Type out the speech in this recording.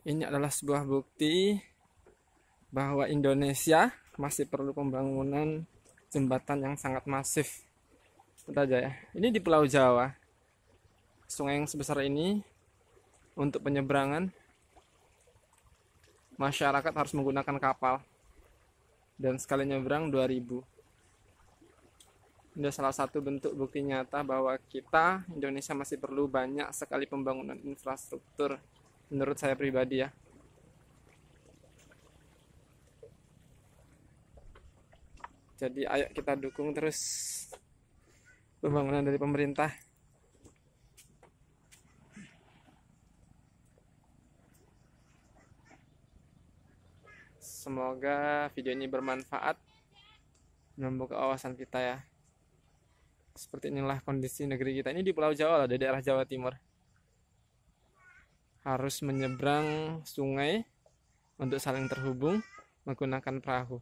Ini adalah sebuah bukti bahwa Indonesia masih perlu pembangunan jembatan yang sangat masif. Tentu aja ya. Ini di Pulau Jawa. Sungai yang sebesar ini untuk penyeberangan masyarakat harus menggunakan kapal dan sekali nyebrang 2000 ini salah satu bentuk bukti nyata bahwa kita Indonesia masih perlu banyak sekali pembangunan infrastruktur menurut saya pribadi ya jadi ayo kita dukung terus pembangunan dari pemerintah semoga video ini bermanfaat membuka wawasan kita ya seperti inilah kondisi negeri kita ini di Pulau Jawa lah di daerah Jawa Timur harus menyeberang sungai untuk saling terhubung menggunakan perahu.